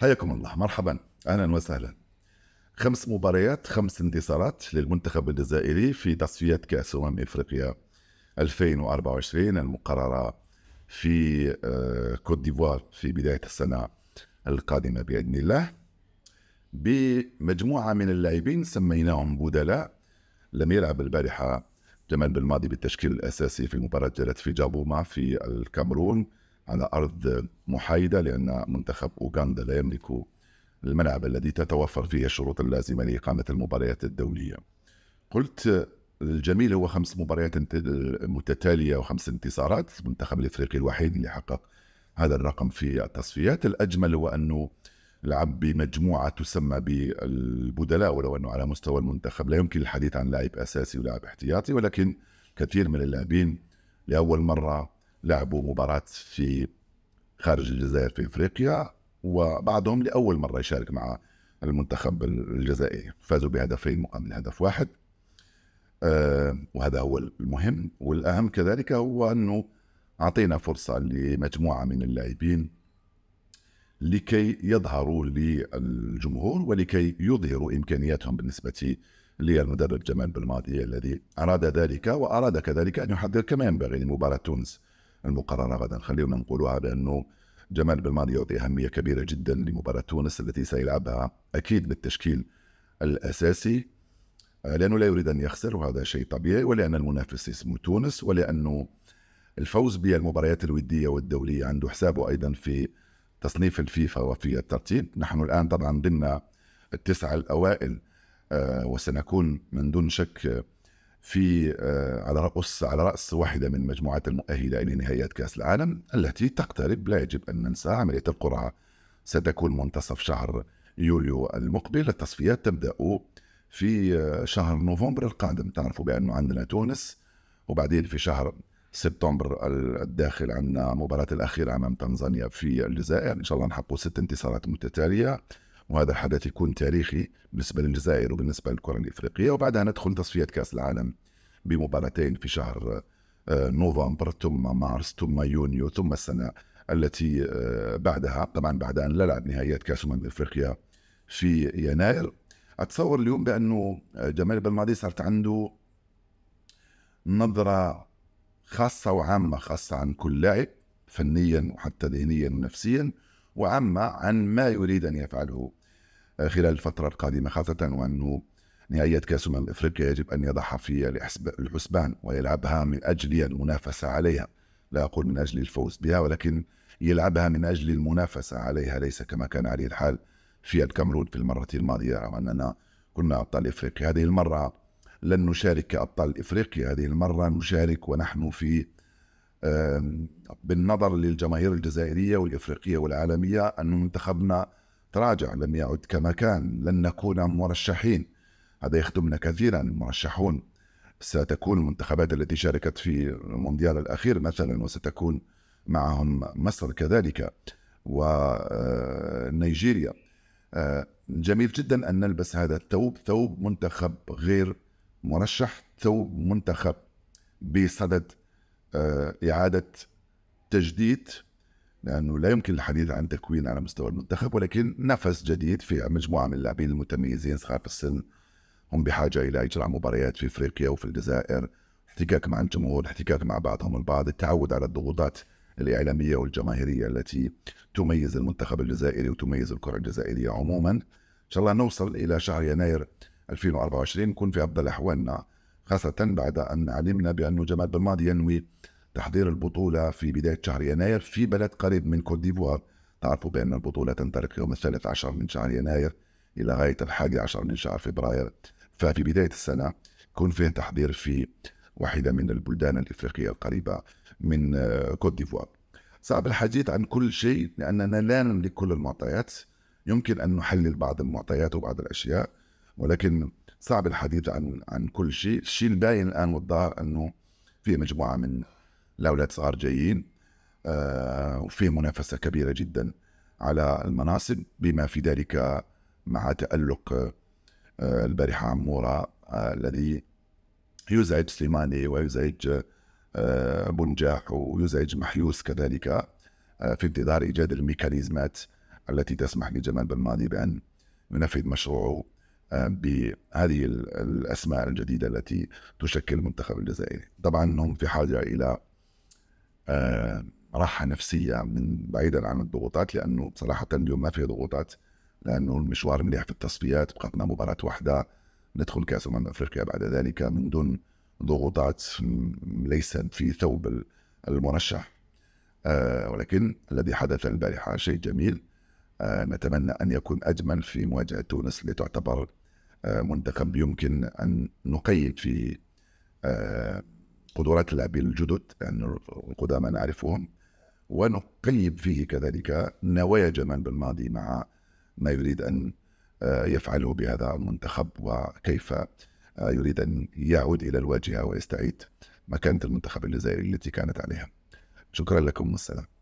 حياكم الله مرحبا اهلا وسهلا خمس مباريات خمس انتصارات للمنتخب الجزائري في تصفيات كأس أمم إفريقيا 2024 المقررة في آه، كوت ديفوار في بداية السنة القادمة بإذن الله بمجموعة من اللاعبين سميناهم بدلاء لم يلعب البارحة جمال بالماضي بالتشكيل الأساسي في مباراة جرت في جابوما في الكامرون على أرض محايدة لأن منتخب أوغندا لا يملك الملعب الذي تتوفر فيه الشروط اللازمة لإقامة المباريات الدولية قلت الجميل هو خمس مباريات متتالية وخمس انتصارات المنتخب الإفريقي الوحيد اللي حقق هذا الرقم في التصفيات الأجمل هو أنه لعب بمجموعة تسمى بالبدلاء ولو أنه على مستوى المنتخب لا يمكن الحديث عن لاعب أساسي ولاعب احتياطي ولكن كثير من اللاعبين لأول مرة لعبوا مباراة في خارج الجزائر في افريقيا وبعضهم لاول مره يشارك مع المنتخب الجزائري فازوا بهدفين مقابل هدف واحد آه، وهذا هو المهم والاهم كذلك هو انه اعطينا فرصه لمجموعه من اللاعبين لكي يظهروا للجمهور ولكي يظهروا امكانياتهم بالنسبه للمدرب جمال بالماضي الذي اراد ذلك واراد كذلك ان يحضر كما ينبغي لمباراه تونس المقارنه غدا خلينا نقولوا على انه جمال بالماضي يعطي اهميه كبيره جدا لمباراه تونس التي سيلعبها اكيد بالتشكيل الاساسي آه، لانه لا يريد ان يخسر وهذا شيء طبيعي ولان المنافس اسمه تونس ولانه الفوز بالمباريات الوديه والدوليه عنده حسابه ايضا في تصنيف الفيفا وفي الترتيب نحن الان طبعا ضمن التسعه الاوائل آه، وسنكون من دون شك في آه، على رأس على رأس واحدة من مجموعات المؤهلة إلى نهائيات كأس العالم التي تقترب لا يجب أن ننسى عملية القرعة ستكون منتصف شهر يوليو المقبل التصفيات تبدأ في آه، شهر نوفمبر القادم تعرفوا بأنه عندنا تونس وبعدين في شهر سبتمبر الداخل عندنا مباراة الأخيرة أمام تنزانيا في الجزائر إن شاء الله نحققوا ست انتصارات متتالية وهذا حدث يكون تاريخي بالنسبة للجزائر وبالنسبة للكرة الإفريقية وبعدها ندخل تصفيات كأس العالم بمباراتين في شهر آه، نوفمبر ثم مارس ثم يونيو ثم السنة التي آه، بعدها طبعا بعد أن نلعب نهائيات كأس أمم إفريقيا في يناير أتصور اليوم بأنه آه، جمال بلماضي صارت عنده نظرة خاصة وعامة خاصة عن كل لاعب فنيا وحتى ذهنيا ونفسيا وعامة عن ما يريد أن يفعله خلال الفترة القادمة خاصة وأنه نهاية كأس أمم أفريقيا يجب أن يضعها في الحسبان ويلعبها من أجل المنافسة عليها لا أقول من أجل الفوز بها ولكن يلعبها من أجل المنافسة عليها ليس كما كان عليه الحال في الكاميرون في المرة الماضية رغم أننا كنا أبطال إفريقيا هذه المرة لن نشارك كأبطال إفريقيا هذه المرة نشارك ونحن في بالنظر للجماهير الجزائرية والإفريقية والعالمية أن منتخبنا تراجع لم يعد كما كان لن نكون مرشحين هذا يخدمنا كثيرا المرشحون ستكون المنتخبات التي شاركت في المونديال الأخير مثلا وستكون معهم مصر كذلك ونيجيريا آه، آه، جميل جدا أن نلبس هذا الثوب ثوب منتخب غير مرشح ثوب منتخب بصدد آه، إعادة تجديد لأنه لا يمكن الحديث عن تكوين على مستوى المنتخب ولكن نفس جديد في مجموعة من اللاعبين المتميزين صغار في السن هم بحاجة إلى إجراء مباريات في إفريقيا وفي الجزائر احتكاك مع الجمهور احتكاك مع بعضهم البعض التعود على الضغوطات الإعلامية والجماهيرية التي تميز المنتخب الجزائري وتميز الكرة الجزائرية عموما إن شاء الله نوصل إلى شهر يناير 2024 نكون في أفضل أحوالنا خاصة بعد أن علمنا بانه جمال بالماضي ينوي تحضير البطولة في بداية شهر يناير في بلد قريب من كوت ديفوار تعرفوا بأن البطولة تنطلق يوم الثالث عشر من شهر يناير إلى غاية الحادي عشر من شهر فبراير ففي بداية السنة يكون فيه تحضير في واحدة من البلدان الإفريقية القريبة من آه، كوت ديفوار صعب الحديث عن كل شيء لأننا لا نملك كل المعطيات يمكن أن نحلل بعض المعطيات وبعض الأشياء ولكن صعب الحديث عن عن كل شيء الشيء الباين الآن والظاهر أنه في مجموعة من لاولاد صغار جايين آه، وفيه منافسه كبيره جدا على المناصب بما في ذلك مع تألق آه، البارحة عمورة آه، الذي يزعج سليماني ويزعج أبو نجاح ويزعج محيوس كذلك في انتظار إيجاد الميكانيزمات التي تسمح لجمال بلماضي بأن ينفذ مشروعه بهذه الأسماء الجديدة التي تشكل المنتخب الجزائري طبعا هم في حاجة إلى آه، راحه نفسيه من بعيدا عن الضغوطات لانه بصراحه اليوم ما في ضغوطات لانه المشوار مليح في التصفيات بقتنا مباراه واحده ندخل كاس امم افريقيا بعد ذلك من دون ضغوطات ليس في ثوب المرشح آه، ولكن الذي حدث البارحه شيء جميل آه، نتمنى ان يكون اجمل في مواجهه تونس اللي تعتبر منتخب يمكن ان نقيد فيه قدرات اللاعبين الجدد يعني القدامى نعرفهم ونقيم فيه كذلك نوايا جمال بالماضي مع ما يريد أن آه، يفعله بهذا المنتخب وكيف آه، يريد أن يعود إلى الواجهة ويستعيد مكانة المنتخب الجزائري التي كانت عليها شكرا لكم والسلام